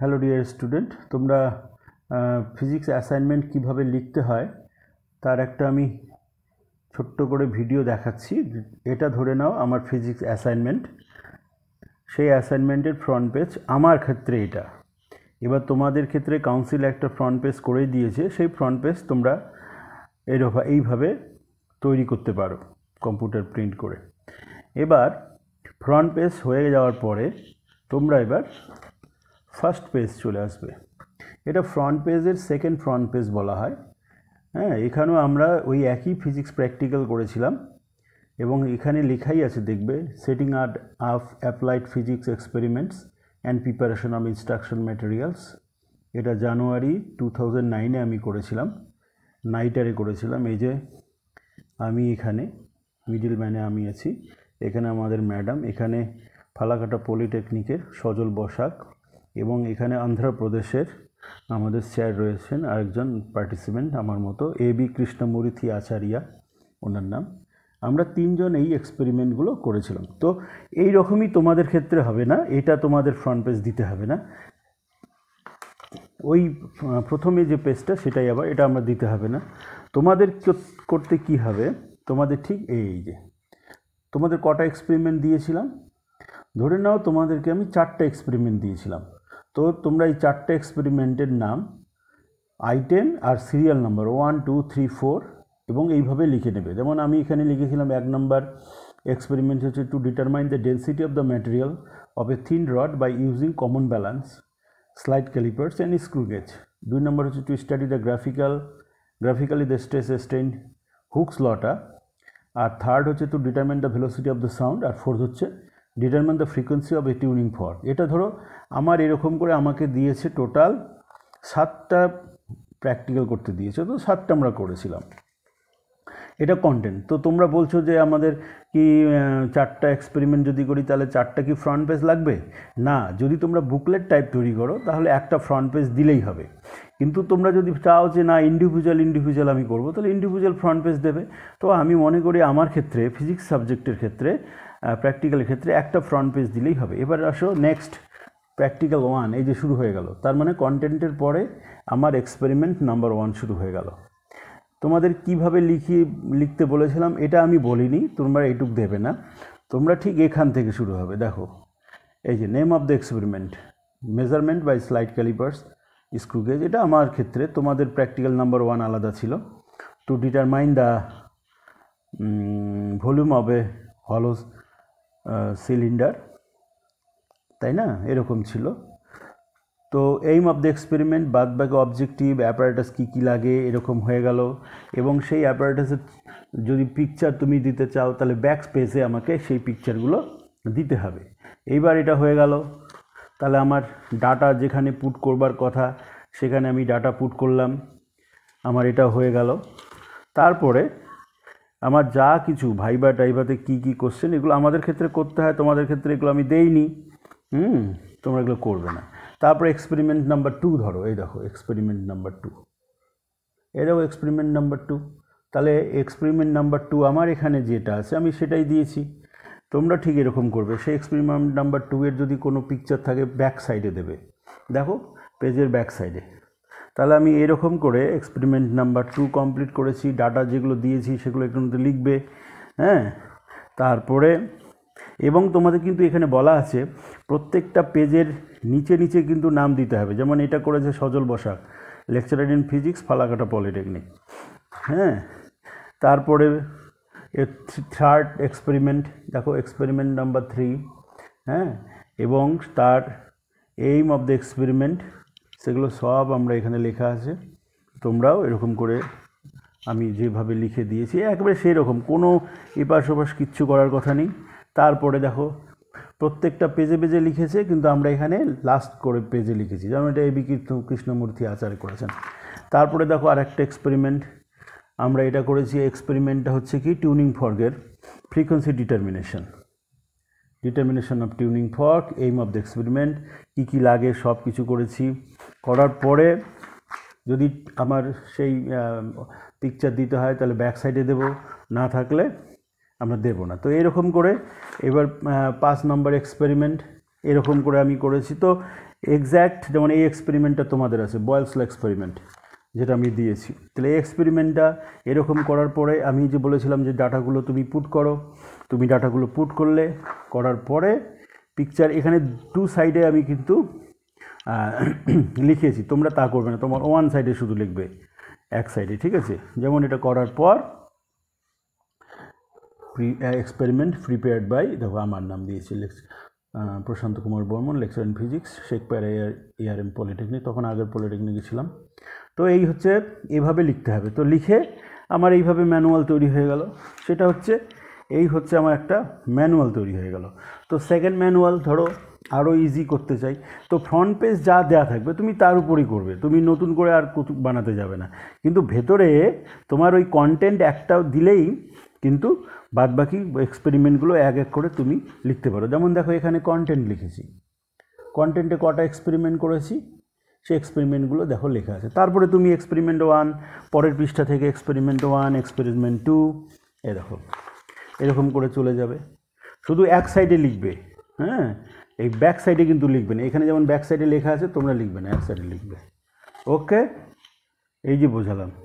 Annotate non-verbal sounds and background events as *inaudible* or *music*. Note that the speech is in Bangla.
হ্যালো ডিয়ার স্টুডেন্ট তোমরা ফিজিক্স অ্যাসাইনমেন্ট কিভাবে লিখতে হয় তার একটা আমি ছোট্ট করে ভিডিও দেখাচ্ছি এটা ধরে নাও আমার ফিজিক্স অ্যাসাইনমেন্ট সেই অ্যাসাইনমেন্টের ফ্রন্ট পেজ আমার ক্ষেত্রে এটা এবার তোমাদের ক্ষেত্রে কাউন্সিল একটা ফ্রন্ট পেজ করে দিয়েছে সেই ফ্রন্ট পেজ তোমরা এরভা এইভাবে তৈরি করতে পারো কম্পিউটার প্রিন্ট করে এবার ফ্রন্ট পেজ হয়ে যাওয়ার পরে তোমরা এবার ফার্স্ট পেজ চলে আসবে এটা ফ্রন্ট পেজের সেকেন্ড ফ্রন্ট পেজ বলা হয় হ্যাঁ এখানেও আমরা ওই একই ফিজিক্স প্র্যাকটিক্যাল করেছিলাম এবং এখানে লেখাই আছে দেখবে setting art up applied physics experiments and preparation of instruction materials এটা জানুয়ারি টু থাউজেন্ড নাইনে আমি করেছিলাম নাইটারে করেছিলাম এই যে আমি এখানে মিডিল ম্যানে আমি আছি এখানে আমাদের ম্যাডাম এখানে ফালাকাটা পলিটেকনিকের সজল বসাক এবং এখানে অন্ধ্রপ্রদেশের আমাদের স্যার রয়েছেন আরেকজন পার্টিসিপেন্ট আমার মতো এ বি কৃষ্ণমূরিথি আচারিয়া ওনার নাম আমরা তিনজন এই এক্সপেরিমেন্টগুলো করেছিলাম তো এই রকমই তোমাদের ক্ষেত্রে হবে না এটা তোমাদের ফ্রন্ট পেজ দিতে হবে না ওই প্রথমে যে পেজটা সেটাই আবার এটা আমরা দিতে হবে না তোমাদের করতে কি হবে তোমাদের ঠিক এই যে তোমাদের কটা এক্সপেরিমেন্ট দিয়েছিলাম ধরে নাও তোমাদেরকে আমি চারটা এক্সপেরিমেন্ট দিয়েছিলাম তো তোমরা এই চারটে এক্সপেরিমেন্টের নাম আইটেম আর serial number one two three four এবং এইভাবে লিখে নেবে যেমন আমি এখানে লিখেছিলাম এক নম্বর এক্সপেরিমেন্ট হচ্ছে to determine the density of the material of a thin rod by using common balance slide calipers and screw gauge দুই নম্বর হচ্ছে to study the graphical graphically the stress strain Hooke's লটা আর থার্ড হচ্ছে to determine the velocity of the sound আর ফোর্থ হচ্ছে ডিটারমান the frequency of a tuning fork এটা ধরো আমার এরকম করে আমাকে দিয়েছে টোটাল সাতটা প্র্যাকটিক্যাল করতে দিয়েছে তো সাতটা আমরা করেছিলাম এটা কন্টেন্ট তো তোমরা বলছো যে আমাদের কি চারটা এক্সপেরিমেন্ট যদি করি তাহলে চারটা কি ফ্রন্ট পেজ লাগবে না যদি তোমরা বুকলেট টাইপ তৈরি করো তাহলে একটা ফ্রন্ট পেজ দিলেই হবে কিন্তু তোমরা যদি চাও যে না ইন্ডিভিজুয়াল ইন্ডিভিজুয়াল আমি করব তাহলে ইন্ডিভিজুয়াল ফ্রন্ট পেজ দেবে তো আমি মনে করি আমার ক্ষেত্রে ফিজিক্স সাবজেক্টের ক্ষেত্রে প্র্যাকটিক্যালের ক্ষেত্রে একটা ফ্রন্ট পেজ দিলেই হবে এবার আসো নেক্সট প্র্যাকটিক্যাল ওয়ান এই যে শুরু হয়ে গেল তার মানে কন্টেন্টের পরে আমার এক্সপেরিমেন্ট নাম্বার ওয়ান শুরু হয়ে গেল তোমাদের কিভাবে লিখি লিখতে বলেছিলাম এটা আমি বলিনি তোমরা এইটুক দেবে না তোমরা ঠিক এখান থেকে শুরু হবে দেখো এই যে name of the experiment measurement by slide calipers screw gauge এটা আমার ক্ষেত্রে তোমাদের প্র্যাকটিক্যাল নাম্বার ওয়ান আলাদা ছিল to determine the volume of a hollow cylinder তাই না এরকম ছিল তো এইম অফ দ্য এক্সপেরিমেন্ট বাদ বাকি অবজেক্টিভ অ্যাপারেটাস কী কী লাগে এরকম হয়ে গেল এবং সেই অ্যাপারেটাসের যদি পিকচার তুমি দিতে চাও তাহলে ব্যাক স্পেসে আমাকে সেই পিকচারগুলো দিতে হবে এইবার এটা হয়ে গেল তাহলে আমার ডাটা যেখানে পুট করবার কথা সেখানে আমি ডাটা পুট করলাম আমার এটা হয়ে গেল তারপরে আমার যা কিছু ভাইবা টাইভাতে কী কী কোশ্চেন এগুলো আমাদের ক্ষেত্রে করতে হয় তোমাদের ক্ষেত্রে এগুলো আমি দেইনি হুম তোমরা এগুলো করবে না তারপর এক্সপেরিমেন্ট নাম্বার টু ধরো এই দেখো এক্সপেরিমেন্ট নাম্বার টু এই দেখো এক্সপেরিমেন্ট নাম্বার টু তাহলে এক্সপেরিমেন্ট নাম্বার টু আমার এখানে যেটা আছে আমি সেটাই দিয়েছি তোমরা ঠিক এরকম করবে সেই এক্সপেরিমেন্ট নাম্বার টু এর যদি কোনো পিকচার থাকে ব্যাক সাইডে দেবে দেখো পেজের ব্যাক সাইডে তাহলে আমি এরকম করে এক্সপেরিমেন্ট নাম্বার টু কমপ্লিট করেছি ডাটা যেগুলো দিয়েছি সেগুলো একটু লিখবে হ্যাঁ তারপরে এবং তোমাদের কিন্তু এখানে বলা আছে প্রত্যেকটা পেজের নিচে নিচে কিন্তু নাম দিতে হবে যেমন এটা করেছে Sajal Basak lecturer in physics Falakata polytechnic হ্যাঁ তারপরে থার্ড এক্সপেরিমেন্ট দেখো এক্সপেরিমেন্ট নাম্বার থ্রি হ্যাঁ এবং তার এইম অফ দ্য এক্সপেরিমেন্ট সেগুলো সব আমরা এখানে লেখা আছে তোমরাও এরকম করে আমি যেভাবে লিখে দিয়েছি একবারে সেই রকম কোনো এপাশ ওপাশ কিচ্ছু করার কথা নেই তারপরে দেখো প্রত্যেকটা পেজে পেজে লিখেছে কিন্তু আমরা এখানে লাস্ট করে পেজে লিখেছি যেমন এটা এবি কৃষ্ণমূর্তি আচার করেছেন তারপরে দেখো আর একটা এক্সপেরিমেন্ট আমরা এটা করেছি এক্সপেরিমেন্টটা হচ্ছে কি টিউনিং ফর্গের frequency determination determination of tuning fork aim of the experiment কী কী লাগে সব কিছু করেছি করার পরে যদি আমার সেই পিকচার দিতে হয় তাহলে ব্যাক সাইডে দেবো না থাকলে আমরা দেব না তো এরকম করে এবার পাঁচ নম্বর এক্সপেরিমেন্ট এরকম করে আমি করেছি তো এক্স্যাক্ট যেমন এই এক্সপেরিমেন্টটা তোমাদের আছে বয়েলসল এক্সপেরিমেন্ট যেটা আমি দিয়েছি তাহলে এই এক্সপেরিমেন্টটা এরকম করার পরে আমি যে বলেছিলাম যে ডাটাগুলো তুমি পুট করো তুমি ডাটাগুলো পুট করলে করার পরে পিকচার এখানে দু সাইডে আমি কিন্তু *clears throat* লিখেছি তোমরা তা করবে না তোমার ওয়ান সাইডে শুধু লিখবে এক সাইডে ঠিক আছে যেমন এটা করার পর প্রি এক্সপেরিমেন্ট প্রিপেয়ার্ড বাই দেখো আমার নাম দিয়েছি লেক্স Prashanta Kumar Barman lecture in physics Shekhpara এয়ার এম পলিটেকনিক তখন আগের পলিটেকনিকে ছিলাম তো এই হচ্ছে এভাবে লিখতে হবে তো লিখে আমার এইভাবে ম্যানুয়াল তৈরি হয়ে গেল সেটা হচ্ছে এই হচ্ছে আমার একটা ম্যানুয়াল তৈরি হয়ে গেল তো সেকেন্ড ম্যানুয়াল ধরো আরও ইজি করতে চাই তো ফ্রন্ট পেজ যা দেওয়া থাকবে তুমি তার উপরই করবে তুমি নতুন করে আর বানাতে যাবে না কিন্তু ভেতরে তোমার ওই কন্টেন্ট একটা দিলেই কিন্তু বাদবাকি এক্সপেরিমেন্টগুলো এক এক করে তুমি লিখতে পারো যেমন দেখো এখানে কন্টেন্ট লিখেছি কন্টেন্টে কটা এক্সপেরিমেন্ট করেছি সে এক্সপেরিমেন্টগুলো দেখো লেখা আছে তারপরে তুমি এক্সপেরিমেন্ট ওয়ান পরের পৃষ্ঠা থেকে এক্সপেরিমেন্ট ওয়ান এক্সপেরিমেন্ট টু এ দেখো এরকম করে চলে যাবে শুধু এক সাইডে লিখবে হ্যাঁ এই ব্যাক সাইডে কিন্তু লিখবে না এখানে যেমন ব্যাক সাইডে লেখা আছে তোমরা লিখবে না এক সাইডে লিখবে ওকে এই যে বোঝালাম